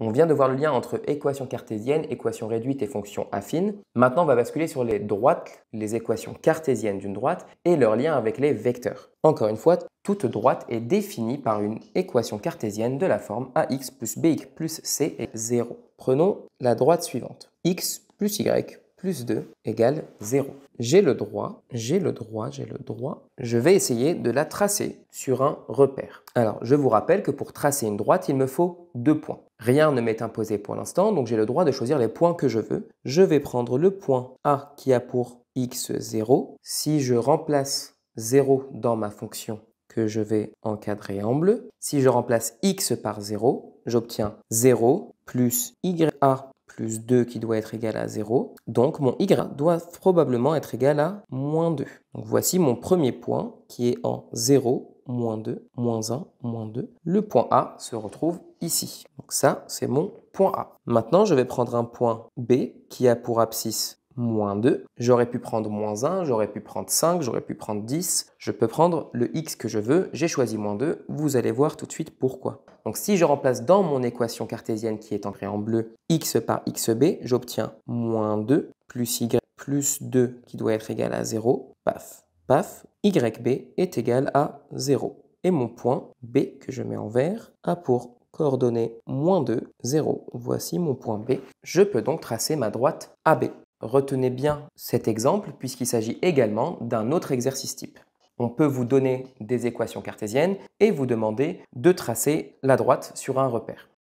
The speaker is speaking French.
On vient de voir le lien entre équation cartésienne, équation réduite et fonction affine. Maintenant, on va basculer sur les droites, les équations cartésiennes d'une droite et leur lien avec les vecteurs. Encore une fois, toute droite est définie par une équation cartésienne de la forme ax plus bx plus c est 0. Prenons la droite suivante, x plus y plus 2 égale 0. J'ai le droit, j'ai le droit, j'ai le droit. Je vais essayer de la tracer sur un repère. Alors, je vous rappelle que pour tracer une droite, il me faut deux points. Rien ne m'est imposé pour l'instant, donc j'ai le droit de choisir les points que je veux. Je vais prendre le point A qui a pour x0. Si je remplace 0 dans ma fonction que je vais encadrer en bleu, si je remplace x par 0, j'obtiens 0 plus a plus 2 qui doit être égal à 0. Donc mon y doit probablement être égal à moins 2. Donc voici mon premier point qui est en 0, moins 2, moins 1, moins 2. Le point A se retrouve ici. Donc ça, c'est mon point A. Maintenant, je vais prendre un point B qui a pour abscisse moins 2. J'aurais pu prendre moins 1, j'aurais pu prendre 5, j'aurais pu prendre 10. Je peux prendre le x que je veux. J'ai choisi moins 2. Vous allez voir tout de suite pourquoi. Donc si je remplace dans mon équation cartésienne qui est ancrée en bleu x par xb, j'obtiens moins 2 plus y plus 2 qui doit être égal à 0. Paf, paf, yb est égal à 0. Et mon point B que je mets en vert a pour coordonnées moins 2, 0. Voici mon point B. Je peux donc tracer ma droite AB. Retenez bien cet exemple puisqu'il s'agit également d'un autre exercice type. On peut vous donner des équations cartésiennes et vous demander de tracer la droite sur un repère.